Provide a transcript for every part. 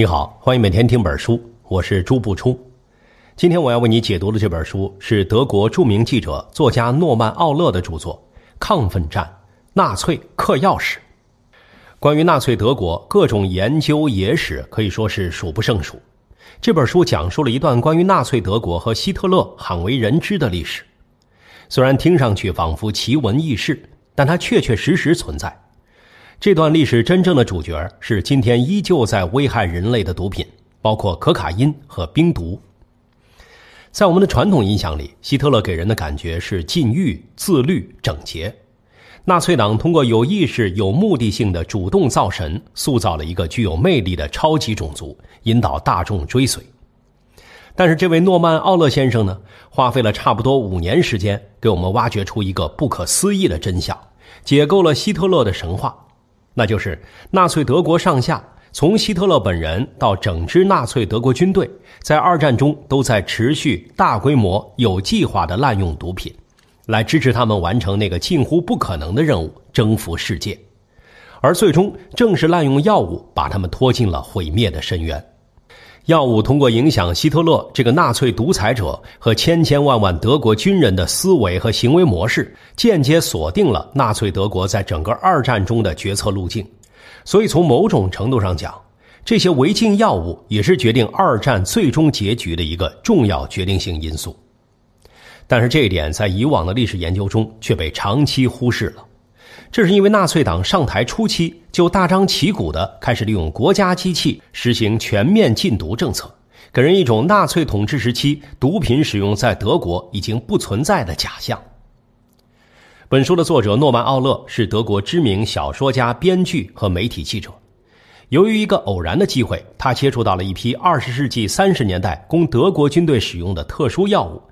你好，欢迎每天听本书，我是朱不冲。今天我要为你解读的这本书是德国著名记者、作家诺曼·奥勒的著作《亢奋战：纳粹嗑药史》。关于纳粹德国各种研究野史可以说是数不胜数。这本书讲述了一段关于纳粹德国和希特勒罕为人知的历史，虽然听上去仿佛奇闻异事，但它确确实实存在。这段历史真正的主角是今天依旧在危害人类的毒品，包括可卡因和冰毒。在我们的传统印象里，希特勒给人的感觉是禁欲、自律、整洁。纳粹党通过有意识、有目的性的主动造神，塑造了一个具有魅力的超级种族，引导大众追随。但是，这位诺曼·奥勒先生呢，花费了差不多五年时间，给我们挖掘出一个不可思议的真相，解构了希特勒的神话。那就是纳粹德国上下，从希特勒本人到整支纳粹德国军队，在二战中都在持续大规模有计划的滥用毒品，来支持他们完成那个近乎不可能的任务——征服世界。而最终，正是滥用药物把他们拖进了毁灭的深渊。药物通过影响希特勒这个纳粹独裁者和千千万万德国军人的思维和行为模式，间接锁定了纳粹德国在整个二战中的决策路径。所以，从某种程度上讲，这些违禁药物也是决定二战最终结局的一个重要决定性因素。但是，这一点在以往的历史研究中却被长期忽视了。这是因为纳粹党上台初期就大张旗鼓的开始利用国家机器实行全面禁毒政策，给人一种纳粹统治时期毒品使用在德国已经不存在的假象。本书的作者诺曼·奥勒是德国知名小说家、编剧和媒体记者。由于一个偶然的机会，他接触到了一批二十世纪三十年代供德国军队使用的特殊药物。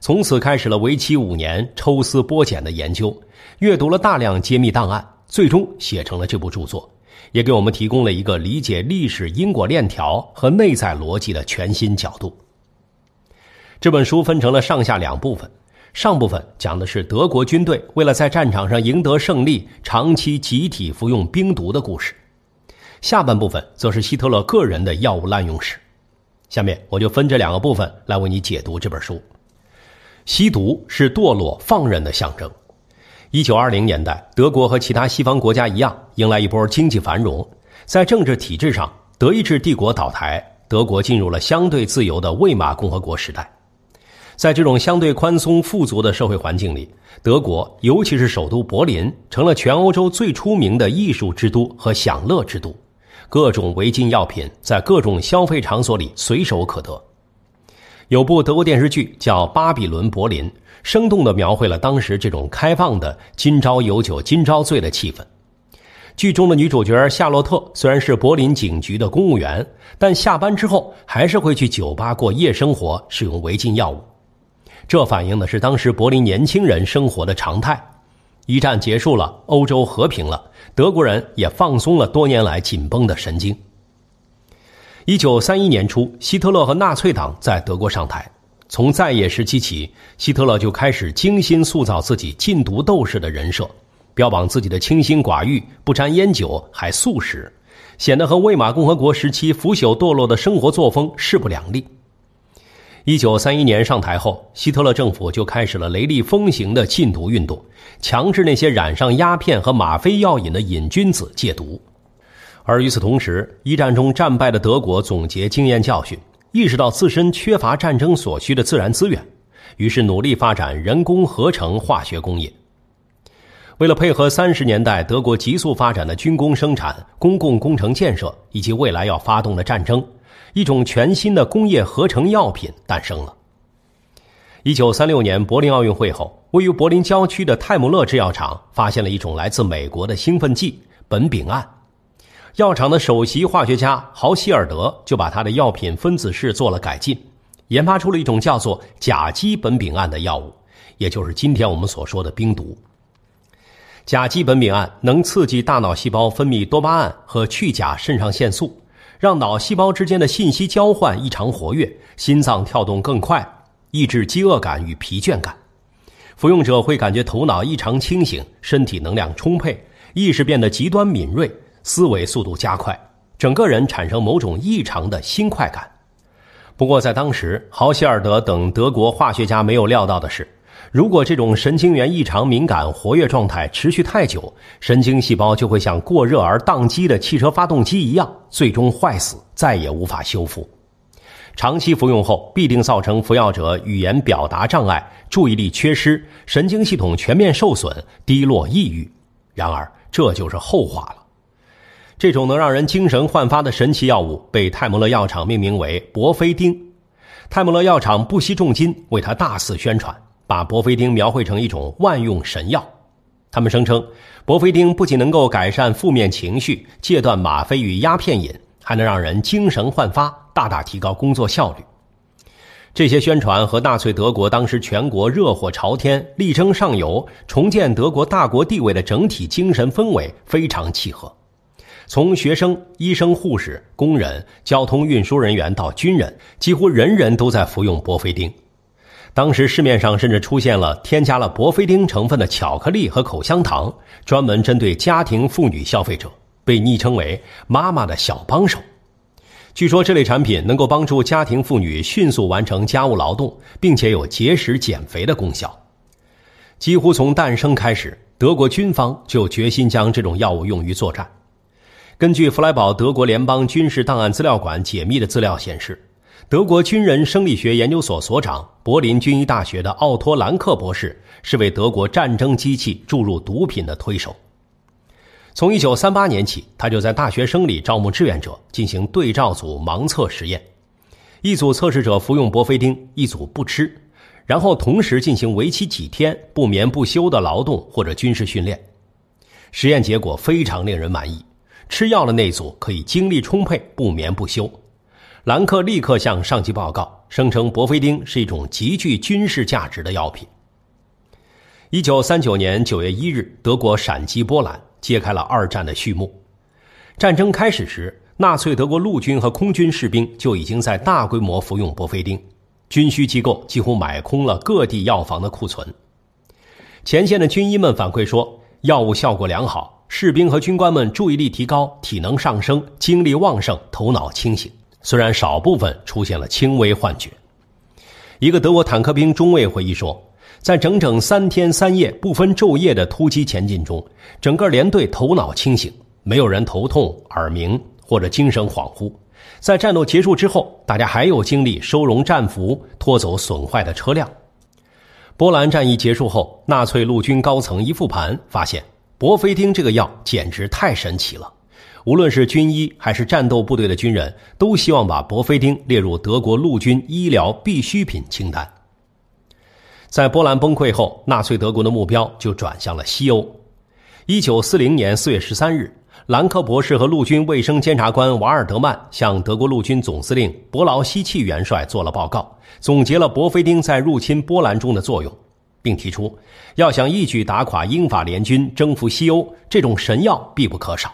从此开始了为期五年抽丝剥茧的研究，阅读了大量揭秘档案，最终写成了这部著作，也给我们提供了一个理解历史因果链条和内在逻辑的全新角度。这本书分成了上下两部分，上部分讲的是德国军队为了在战场上赢得胜利，长期集体服用冰毒的故事，下半部分则是希特勒个人的药物滥用史。下面我就分这两个部分来为你解读这本书。吸毒是堕落放任的象征。一九二零年代，德国和其他西方国家一样，迎来一波经济繁荣。在政治体制上，德意志帝国倒台，德国进入了相对自由的魏玛共和国时代。在这种相对宽松富足的社会环境里，德国，尤其是首都柏林，成了全欧洲最出名的艺术之都和享乐之都。各种违禁药品在各种消费场所里随手可得。有部德国电视剧叫《巴比伦柏林》，生动地描绘了当时这种开放的“今朝有酒今朝醉”的气氛。剧中的女主角夏洛特虽然是柏林警局的公务员，但下班之后还是会去酒吧过夜生活，使用违禁药物。这反映的是当时柏林年轻人生活的常态。一战结束了，欧洲和平了，德国人也放松了多年来紧绷的神经。一九三一年初，希特勒和纳粹党在德国上台。从在野时期起，希特勒就开始精心塑造自己禁毒斗士的人设，标榜自己的清心寡欲、不沾烟酒，还素食，显得和魏玛共和国时期腐朽堕落的生活作风势不两立。一九三一年上台后，希特勒政府就开始了雷厉风行的禁毒运动，强制那些染上鸦片和吗啡药瘾的瘾君子戒毒。而与此同时，一战中战败的德国总结经验教训，意识到自身缺乏战争所需的自然资源，于是努力发展人工合成化学工业。为了配合三十年代德国急速发展的军工生产、公共工程建设以及未来要发动的战争，一种全新的工业合成药品诞生了。一九三六年柏林奥运会后，位于柏林郊区的泰姆勒制药厂发现了一种来自美国的兴奋剂——苯丙胺。药厂的首席化学家豪希尔德就把他的药品分子式做了改进，研发出了一种叫做甲基苯丙胺的药物，也就是今天我们所说的冰毒。甲基苯丙胺能刺激大脑细胞分泌多巴胺和去甲肾上腺素，让脑细胞之间的信息交换异常活跃，心脏跳动更快，抑制饥饿感与疲倦感。服用者会感觉头脑异常清醒，身体能量充沛，意识变得极端敏锐。思维速度加快，整个人产生某种异常的新快感。不过，在当时，豪希尔德等德国化学家没有料到的是，如果这种神经元异常敏感、活跃状态持续太久，神经细胞就会像过热而宕机的汽车发动机一样，最终坏死，再也无法修复。长期服用后，必定造成服药者语言表达障碍、注意力缺失、神经系统全面受损、低落抑郁。然而，这就是后话了。这种能让人精神焕发的神奇药物被泰姆勒药厂命名为博菲丁，泰姆勒药厂不惜重金为它大肆宣传，把博菲丁描绘成一种万用神药。他们声称，博菲丁不仅能够改善负面情绪、戒断吗啡与鸦片瘾，还能让人精神焕发，大大提高工作效率。这些宣传和纳粹德国当时全国热火朝天、力争上游、重建德国大国地位的整体精神氛围非常契合。从学生、医生、护士、工人、交通运输人员到军人，几乎人人都在服用博菲丁。当时市面上甚至出现了添加了博菲丁成分的巧克力和口香糖，专门针对家庭妇女消费者，被昵称为“妈妈的小帮手”。据说这类产品能够帮助家庭妇女迅速完成家务劳动，并且有节食减肥的功效。几乎从诞生开始，德国军方就决心将这种药物用于作战。根据弗莱堡德国联邦军事档案资料馆解密的资料显示，德国军人生理学研究所所长、柏林军医大学的奥托·兰克博士是为德国战争机器注入毒品的推手。从1938年起，他就在大学生里招募志愿者进行对照组盲测实验，一组测试者服用波菲丁，一组不吃，然后同时进行为期几天不眠不休的劳动或者军事训练。实验结果非常令人满意。吃药的那组可以精力充沛不眠不休，兰克立刻向上级报告，声称伯菲丁是一种极具军事价值的药品。一九三九年九月一日，德国闪击波兰，揭开了二战的序幕。战争开始时，纳粹德国陆军和空军士兵就已经在大规模服用伯菲丁，军需机构几乎买空了各地药房的库存。前线的军医们反馈说，药物效果良好。士兵和军官们注意力提高，体能上升，精力旺盛，头脑清醒。虽然少部分出现了轻微幻觉，一个德国坦克兵中尉回忆说：“在整整三天三夜不分昼夜的突击前进中，整个连队头脑清醒，没有人头痛、耳鸣或者精神恍惚。在战斗结束之后，大家还有精力收容战俘、拖走损坏的车辆。”波兰战役结束后，纳粹陆军高层一复盘发现。博菲丁这个药简直太神奇了，无论是军医还是战斗部队的军人，都希望把博菲丁列入德国陆军医疗必需品清单。在波兰崩溃后，纳粹德国的目标就转向了西欧。一九四零年四月十三日，兰克博士和陆军卫生监察官瓦尔德曼向德国陆军总司令伯劳希契元帅做了报告，总结了博菲丁在入侵波兰中的作用。并提出，要想一举打垮英法联军，征服西欧，这种神药必不可少。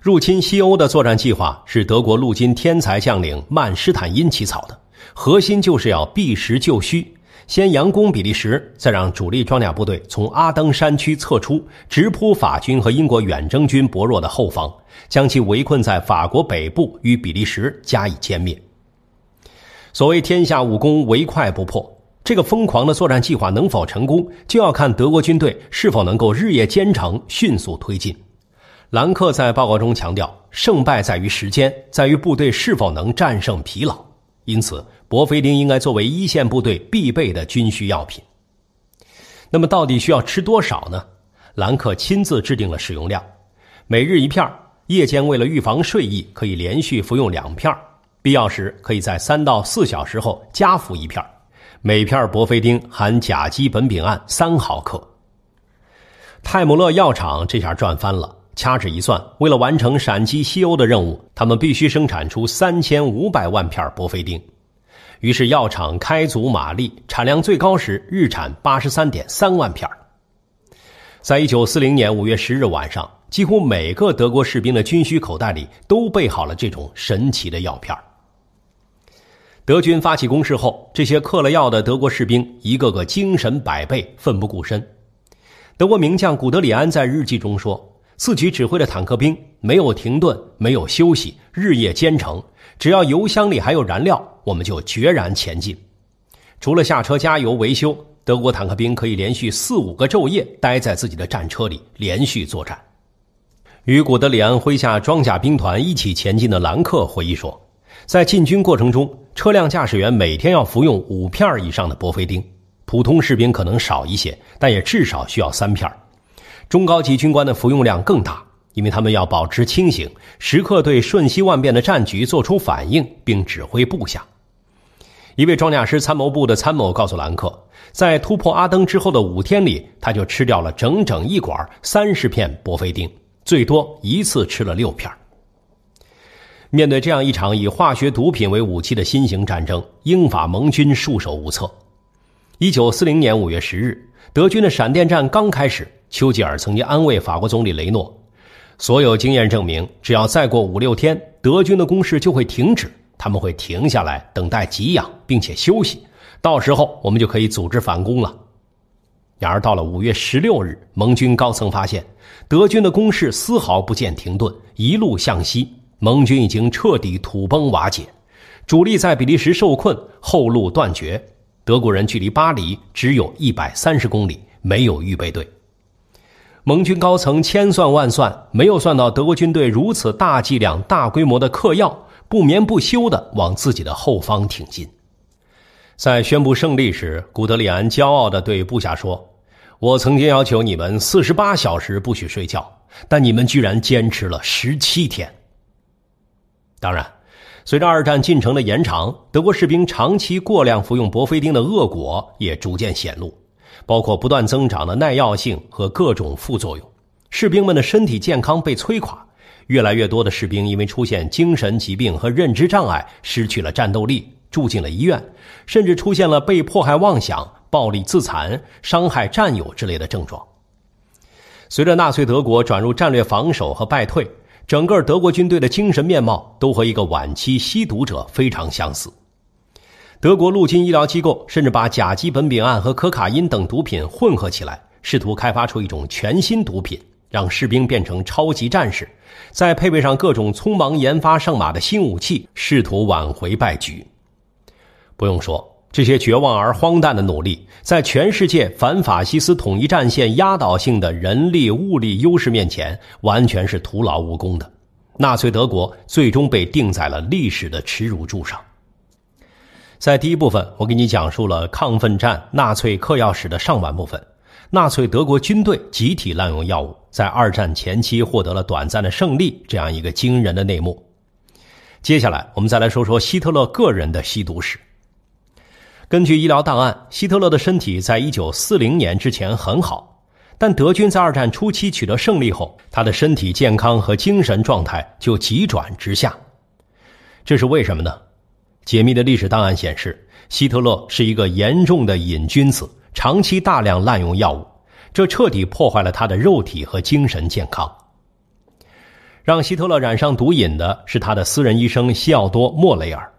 入侵西欧的作战计划是德国陆军天才将领曼施坦因起草的，核心就是要避实就虚，先佯攻比利时，再让主力装甲部队从阿登山区撤出，直扑法军和英国远征军薄弱的后方，将其围困在法国北部与比利时加以歼灭。所谓天下武功，唯快不破。这个疯狂的作战计划能否成功，就要看德国军队是否能够日夜兼程、迅速推进。兰克在报告中强调，胜败在于时间，在于部队是否能战胜疲劳。因此，伯菲丁应该作为一线部队必备的军需药品。那么，到底需要吃多少呢？兰克亲自制定了使用量：每日一片，夜间为了预防睡意，可以连续服用两片，必要时可以在三到四小时后加服一片。每片伯菲丁含甲基苯丙胺三毫克。泰姆勒药厂这下赚翻了，掐指一算，为了完成闪击西欧的任务，他们必须生产出三千五百万片伯菲丁。于是药厂开足马力，产量最高时日产八十三点三万片。在一九四零年五月十日晚上，几乎每个德国士兵的军需口袋里都备好了这种神奇的药片。德军发起攻势后，这些嗑了药的德国士兵一个个精神百倍、奋不顾身。德国名将古德里安在日记中说：“自己指挥的坦克兵没有停顿，没有休息，日夜兼程。只要油箱里还有燃料，我们就决然前进。除了下车加油、维修，德国坦克兵可以连续四五个昼夜待在自己的战车里连续作战。”与古德里安麾下装甲兵团一起前进的兰克回忆说。在进军过程中，车辆驾驶员每天要服用五片以上的波菲丁，普通士兵可能少一些，但也至少需要三片。中高级军官的服用量更大，因为他们要保持清醒，时刻对瞬息万变的战局做出反应并指挥部下。一位装甲师参谋部的参谋告诉兰克，在突破阿登之后的五天里，他就吃掉了整整一管三十片波菲丁，最多一次吃了六片。面对这样一场以化学毒品为武器的新型战争，英法盟军束手无策。一九四零年五月十日，德军的闪电战刚开始，丘吉尔曾经安慰法国总理雷诺：“所有经验证明，只要再过五六天，德军的攻势就会停止，他们会停下来等待给养并且休息，到时候我们就可以组织反攻了。”然而，到了五月十六日，盟军高层发现，德军的攻势丝毫不见停顿，一路向西。盟军已经彻底土崩瓦解，主力在比利时受困，后路断绝。德国人距离巴黎只有一百三十公里，没有预备队。盟军高层千算万算，没有算到德国军队如此大剂量、大规模的嗑药，不眠不休的往自己的后方挺进。在宣布胜利时，古德里安骄傲的对部下说：“我曾经要求你们四十八小时不许睡觉，但你们居然坚持了十七天。”当然，随着二战进程的延长，德国士兵长期过量服用伯菲丁的恶果也逐渐显露，包括不断增长的耐药性和各种副作用。士兵们的身体健康被摧垮，越来越多的士兵因为出现精神疾病和认知障碍，失去了战斗力，住进了医院，甚至出现了被迫害妄想、暴力自残、伤害战友之类的症状。随着纳粹德国转入战略防守和败退。整个德国军队的精神面貌都和一个晚期吸毒者非常相似。德国陆军医疗机构甚至把甲基苯丙胺和可卡因等毒品混合起来，试图开发出一种全新毒品，让士兵变成超级战士，再配备上各种匆忙研发上马的新武器，试图挽回败局。不用说。这些绝望而荒诞的努力，在全世界反法西斯统一战线压倒性的人力物力优势面前，完全是徒劳无功的。纳粹德国最终被定在了历史的耻辱柱上。在第一部分，我给你讲述了抗奋战纳粹嗑药史的上半部分：纳粹德国军队集体滥用药物，在二战前期获得了短暂的胜利，这样一个惊人的内幕。接下来，我们再来说说希特勒个人的吸毒史。根据医疗档案，希特勒的身体在一九四零年之前很好，但德军在二战初期取得胜利后，他的身体健康和精神状态就急转直下。这是为什么呢？解密的历史档案显示，希特勒是一个严重的瘾君子，长期大量滥用药物，这彻底破坏了他的肉体和精神健康。让希特勒染上毒瘾的是他的私人医生西奥多·莫雷尔。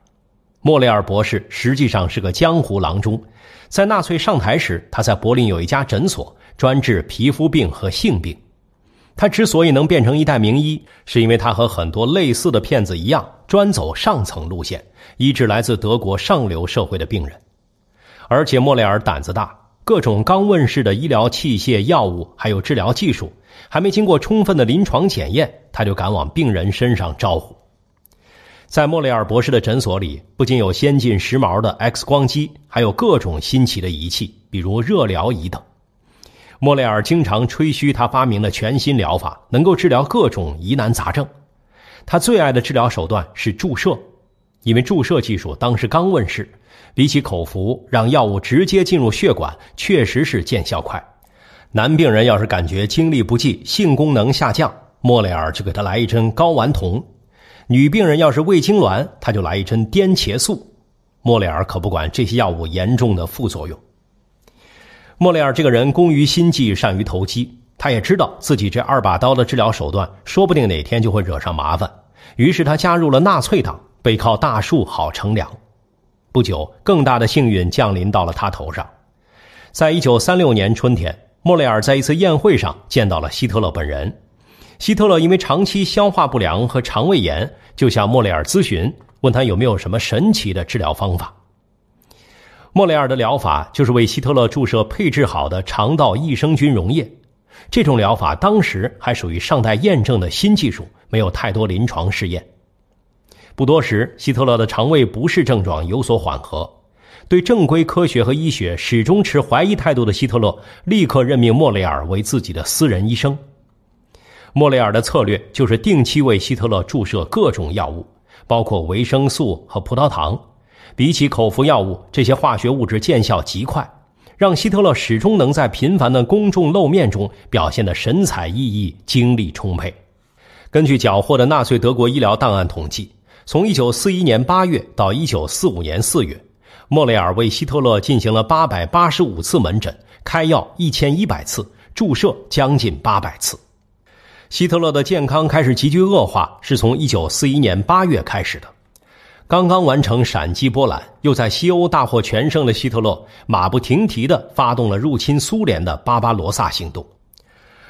莫雷尔博士实际上是个江湖郎中，在纳粹上台时，他在柏林有一家诊所，专治皮肤病和性病。他之所以能变成一代名医，是因为他和很多类似的骗子一样，专走上层路线，医治来自德国上流社会的病人。而且莫雷尔胆子大，各种刚问世的医疗器械、药物还有治疗技术，还没经过充分的临床检验，他就敢往病人身上招呼。在莫雷尔博士的诊所里，不仅有先进时髦的 X 光机，还有各种新奇的仪器，比如热疗仪等。莫雷尔经常吹嘘他发明的全新疗法能够治疗各种疑难杂症。他最爱的治疗手段是注射，因为注射技术当时刚问世，比起口服，让药物直接进入血管，确实是见效快。男病人要是感觉精力不济、性功能下降，莫雷尔就给他来一针睾丸酮。女病人要是胃痉挛，他就来一针颠茄素。莫雷尔可不管这些药物严重的副作用。莫雷尔这个人工于心计，善于投机，他也知道自己这二把刀的治疗手段，说不定哪天就会惹上麻烦。于是他加入了纳粹党，背靠大树好乘凉。不久，更大的幸运降临到了他头上。在一九三六年春天，莫雷尔在一次宴会上见到了希特勒本人。希特勒因为长期消化不良和肠胃炎，就向莫雷尔咨询，问他有没有什么神奇的治疗方法。莫雷尔的疗法就是为希特勒注射配置好的肠道益生菌溶液。这种疗法当时还属于尚待验证的新技术，没有太多临床试验。不多时，希特勒的肠胃不适症状有所缓和。对正规科学和医学始终持怀疑态度的希特勒，立刻任命莫雷尔为自己的私人医生。莫雷尔的策略就是定期为希特勒注射各种药物，包括维生素和葡萄糖。比起口服药物，这些化学物质见效极快，让希特勒始终能在频繁的公众露面中表现得神采奕奕、精力充沛。根据缴获的纳粹德国医疗档案统计，从1941年8月到1945年4月，莫雷尔为希特勒进行了885次门诊，开药1100次，注射将近800次。希特勒的健康开始急剧恶化，是从一九四一年八月开始的。刚刚完成闪击波兰，又在西欧大获全胜的希特勒，马不停蹄地发动了入侵苏联的巴巴罗萨行动。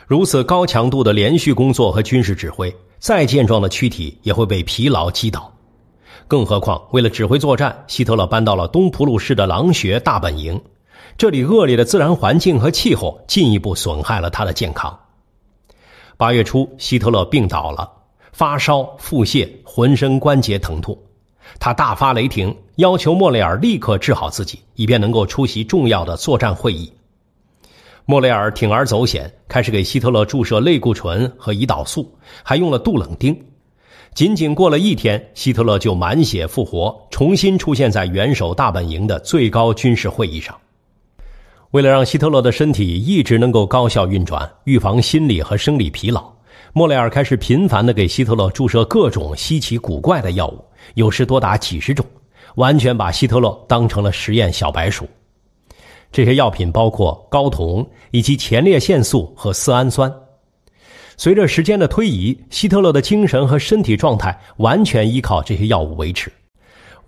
如此高强度的连续工作和军事指挥，再健壮的躯体也会被疲劳击倒。更何况，为了指挥作战，希特勒搬到了东普鲁士的狼穴大本营，这里恶劣的自然环境和气候进一步损害了他的健康。八月初，希特勒病倒了，发烧、腹泻、浑身关节疼痛，他大发雷霆，要求莫雷尔立刻治好自己，以便能够出席重要的作战会议。莫雷尔铤而走险，开始给希特勒注射类固醇和胰岛素，还用了杜冷丁。仅仅过了一天，希特勒就满血复活，重新出现在元首大本营的最高军事会议上。为了让希特勒的身体一直能够高效运转，预防心理和生理疲劳，莫雷尔开始频繁地给希特勒注射各种稀奇古怪的药物，有时多达几十种，完全把希特勒当成了实验小白鼠。这些药品包括睾酮、以及前列腺素和色氨酸。随着时间的推移，希特勒的精神和身体状态完全依靠这些药物维持。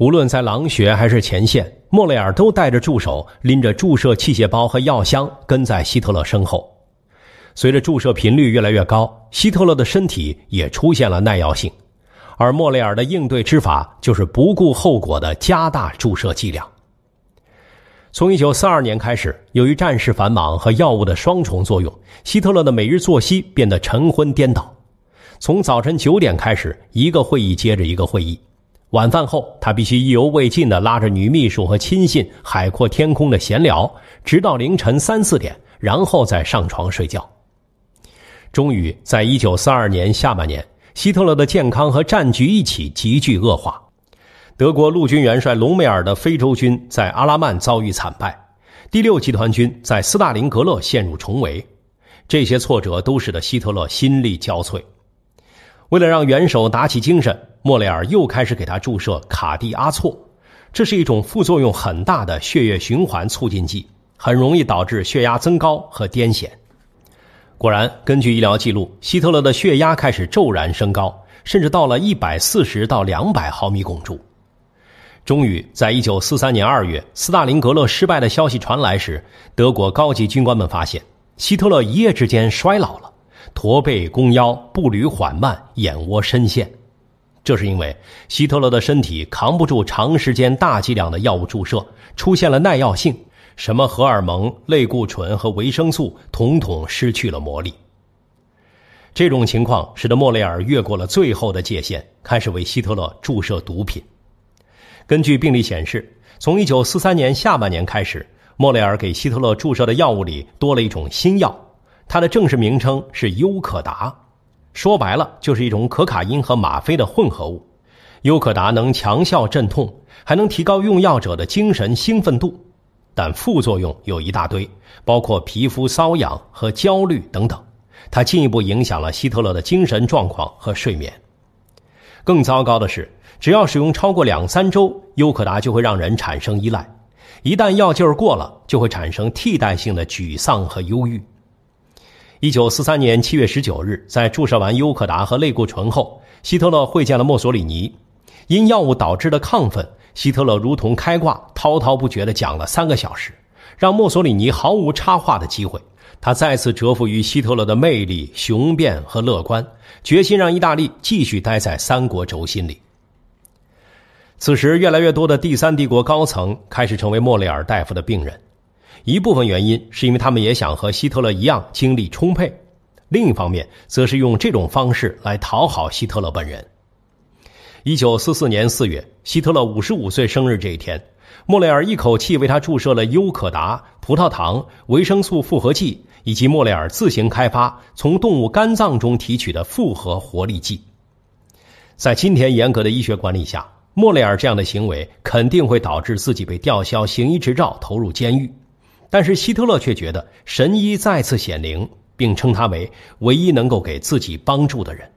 无论在狼穴还是前线，莫雷尔都带着助手，拎着注射器械包和药箱，跟在希特勒身后。随着注射频率越来越高，希特勒的身体也出现了耐药性，而莫雷尔的应对之法就是不顾后果的加大注射剂量。从一九四二年开始，由于战事繁忙和药物的双重作用，希特勒的每日作息变得晨昏颠倒，从早晨九点开始，一个会议接着一个会议。晚饭后，他必须意犹未尽的拉着女秘书和亲信海阔天空的闲聊，直到凌晨三四点，然后再上床睡觉。终于，在一九四二年下半年，希特勒的健康和战局一起急剧恶化。德国陆军元帅隆美尔的非洲军在阿拉曼遭遇惨败，第六集团军在斯大林格勒陷入重围，这些挫折都使得希特勒心力交瘁。为了让元首打起精神，莫雷尔又开始给他注射卡地阿唑。这是一种副作用很大的血液循环促进剂，很容易导致血压增高和癫痫。果然，根据医疗记录，希特勒的血压开始骤然升高，甚至到了一百四十到两百毫米汞柱。终于，在一九四三年二月斯大林格勒失败的消息传来时，德国高级军官们发现，希特勒一夜之间衰老了。驼背、弓腰、步履缓慢、眼窝深陷，这是因为希特勒的身体扛不住长时间大剂量的药物注射，出现了耐药性。什么荷尔蒙、类固醇和维生素，统统失去了魔力。这种情况使得莫雷尔越过了最后的界限，开始为希特勒注射毒品。根据病历显示，从1943年下半年开始，莫雷尔给希特勒注射的药物里多了一种新药。它的正式名称是优可达，说白了就是一种可卡因和吗啡的混合物。优可达能强效镇痛，还能提高用药者的精神兴奋度，但副作用有一大堆，包括皮肤瘙痒和焦虑等等。它进一步影响了希特勒的精神状况和睡眠。更糟糕的是，只要使用超过两三周，优可达就会让人产生依赖，一旦药劲儿过了，就会产生替代性的沮丧和忧郁。一九四三年七月十九日，在注射完优可达和类固醇后，希特勒会见了墨索里尼。因药物导致的亢奋，希特勒如同开挂，滔滔不绝的讲了三个小时，让墨索里尼毫无插话的机会。他再次折服于希特勒的魅力、雄辩和乐观，决心让意大利继续待在三国轴心里。此时，越来越多的第三帝国高层开始成为莫雷尔大夫的病人。一部分原因是因为他们也想和希特勒一样精力充沛，另一方面则是用这种方式来讨好希特勒本人。一九四四年四月，希特勒五十五岁生日这一天，莫雷尔一口气为他注射了优可达葡萄糖维生素复合剂以及莫雷尔自行开发从动物肝脏中提取的复合活力剂。在今天严格的医学管理下，莫雷尔这样的行为肯定会导致自己被吊销行医执照，投入监狱。但是希特勒却觉得神医再次显灵，并称他为唯一能够给自己帮助的人。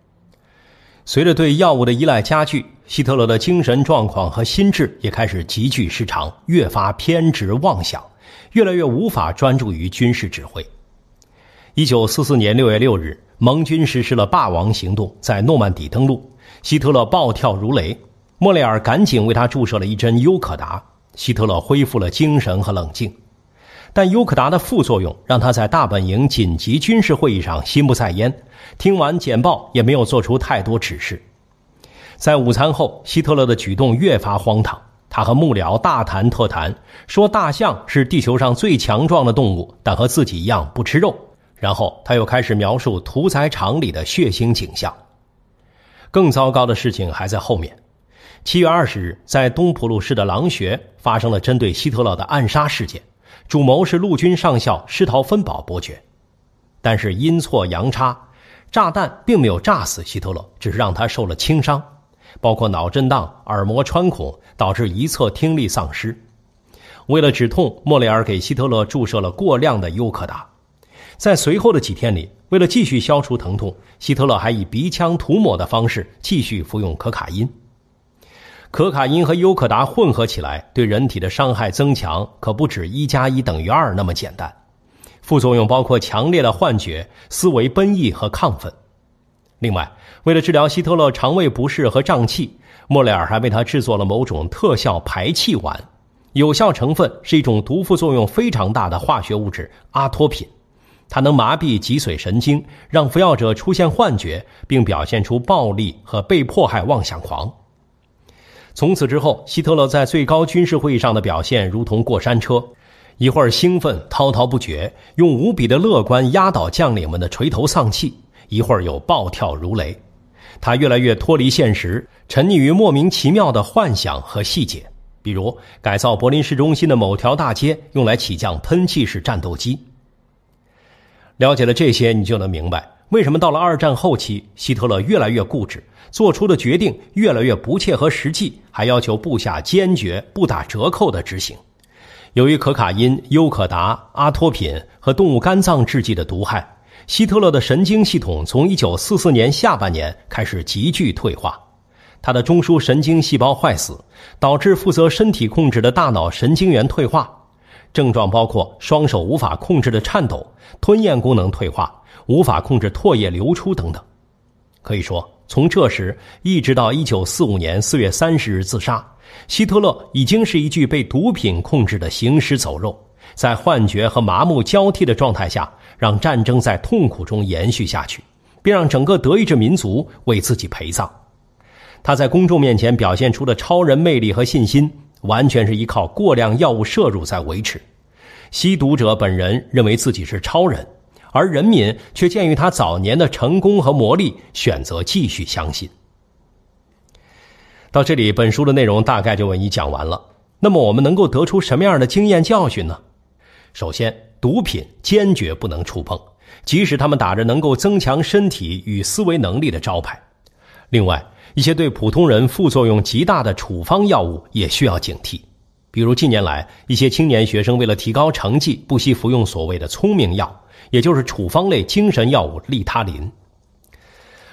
随着对药物的依赖加剧，希特勒的精神状况和心智也开始急剧失常，越发偏执妄想，越来越无法专注于军事指挥。一九四四年六月六日，盟军实施了霸王行动，在诺曼底登陆。希特勒暴跳如雷，莫雷尔赶紧为他注射了一针优可达，希特勒恢复了精神和冷静。但尤克达的副作用让他在大本营紧急军事会议上心不在焉，听完简报也没有做出太多指示。在午餐后，希特勒的举动越发荒唐。他和幕僚大谈特谈，说大象是地球上最强壮的动物，但和自己一样不吃肉。然后他又开始描述屠宰场里的血腥景象。更糟糕的事情还在后面。七月二十日，在东普鲁士的狼穴发生了针对希特勒的暗杀事件。主谋是陆军上校施陶芬堡伯爵，但是阴错阳差，炸弹并没有炸死希特勒，只是让他受了轻伤，包括脑震荡、耳膜穿孔，导致一侧听力丧失。为了止痛，莫雷尔给希特勒注射了过量的优可达。在随后的几天里，为了继续消除疼痛，希特勒还以鼻腔涂抹的方式继续服用可卡因。可卡因和优可达混合起来，对人体的伤害增强，可不止一加一等于二那么简单。副作用包括强烈的幻觉、思维奔逸和亢奋。另外，为了治疗希特勒肠胃不适和胀气，莫雷尔还为他制作了某种特效排气丸。有效成分是一种毒副作用非常大的化学物质——阿托品。它能麻痹脊髓神经，让服药者出现幻觉，并表现出暴力和被迫害妄想狂。从此之后，希特勒在最高军事会议上的表现如同过山车，一会儿兴奋滔滔不绝，用无比的乐观压倒将领们的垂头丧气；一会儿又暴跳如雷，他越来越脱离现实，沉溺于莫名其妙的幻想和细节，比如改造柏林市中心的某条大街用来起降喷气式战斗机。了解了这些，你就能明白。为什么到了二战后期，希特勒越来越固执，做出的决定越来越不切合实际，还要求部下坚决不打折扣的执行？由于可卡因、优可达、阿托品和动物肝脏制剂的毒害，希特勒的神经系统从1944年下半年开始急剧退化，他的中枢神经细胞坏死，导致负责身体控制的大脑神经元退化，症状包括双手无法控制的颤抖、吞咽功能退化。无法控制唾液流出等等，可以说，从这时一直到一九四五年四月三十日自杀，希特勒已经是一具被毒品控制的行尸走肉，在幻觉和麻木交替的状态下，让战争在痛苦中延续下去，并让整个德意志民族为自己陪葬。他在公众面前表现出的超人魅力和信心，完全是依靠过量药物摄入在维持。吸毒者本人认为自己是超人。而人民却鉴于他早年的成功和魔力，选择继续相信。到这里，本书的内容大概就为你讲完了。那么，我们能够得出什么样的经验教训呢？首先，毒品坚决不能触碰，即使他们打着能够增强身体与思维能力的招牌。另外，一些对普通人副作用极大的处方药物也需要警惕。比如近年来，一些青年学生为了提高成绩，不惜服用所谓的“聪明药”，也就是处方类精神药物利他林。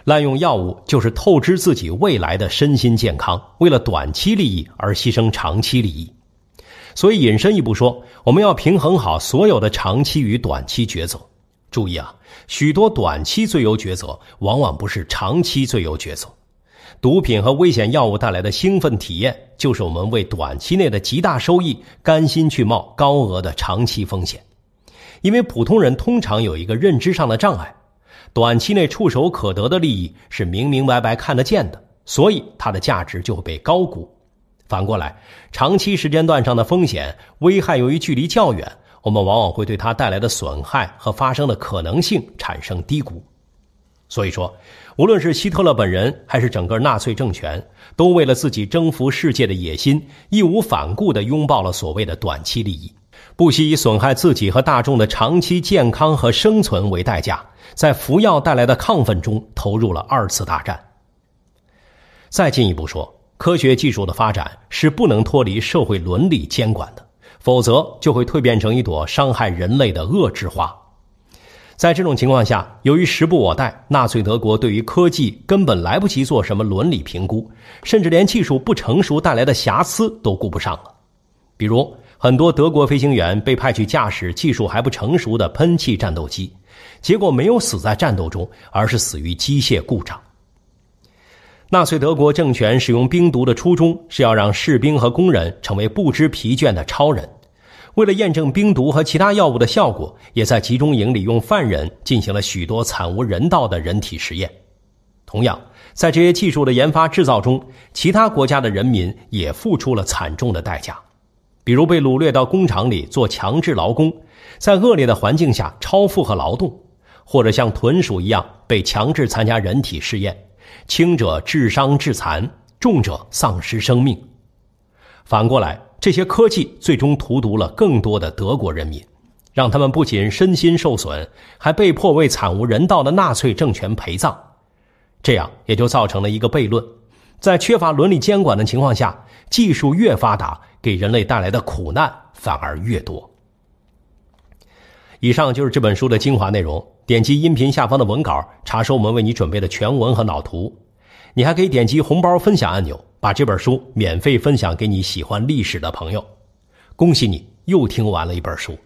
滥用药物就是透支自己未来的身心健康，为了短期利益而牺牲长期利益。所以，引申一步说，我们要平衡好所有的长期与短期抉择。注意啊，许多短期最优抉择，往往不是长期最优抉择。毒品和危险药物带来的兴奋体验，就是我们为短期内的极大收益，甘心去冒高额的长期风险。因为普通人通常有一个认知上的障碍，短期内触手可得的利益是明明白白看得见的，所以它的价值就会被高估。反过来，长期时间段上的风险危害，由于距离较远，我们往往会对它带来的损害和发生的可能性产生低估。所以说。无论是希特勒本人，还是整个纳粹政权，都为了自己征服世界的野心，义无反顾地拥抱了所谓的短期利益，不惜以损害自己和大众的长期健康和生存为代价，在服药带来的亢奋中投入了二次大战。再进一步说，科学技术的发展是不能脱离社会伦理监管的，否则就会蜕变成一朵伤害人类的恶之花。在这种情况下，由于时不我待，纳粹德国对于科技根本来不及做什么伦理评估，甚至连技术不成熟带来的瑕疵都顾不上了。比如，很多德国飞行员被派去驾驶技术还不成熟的喷气战斗机，结果没有死在战斗中，而是死于机械故障。纳粹德国政权使用冰毒的初衷，是要让士兵和工人成为不知疲倦的超人。为了验证冰毒和其他药物的效果，也在集中营里用犯人进行了许多惨无人道的人体实验。同样，在这些技术的研发制造中，其他国家的人民也付出了惨重的代价，比如被掳掠到工厂里做强制劳工，在恶劣的环境下超负荷劳动，或者像豚鼠一样被强制参加人体试验，轻者致伤致残，重者丧失生命。反过来。这些科技最终荼毒了更多的德国人民，让他们不仅身心受损，还被迫为惨无人道的纳粹政权陪葬。这样也就造成了一个悖论：在缺乏伦理监管的情况下，技术越发达，给人类带来的苦难反而越多。以上就是这本书的精华内容。点击音频下方的文稿，查收我们为你准备的全文和脑图。你还可以点击红包分享按钮，把这本书免费分享给你喜欢历史的朋友。恭喜你，又听完了一本书。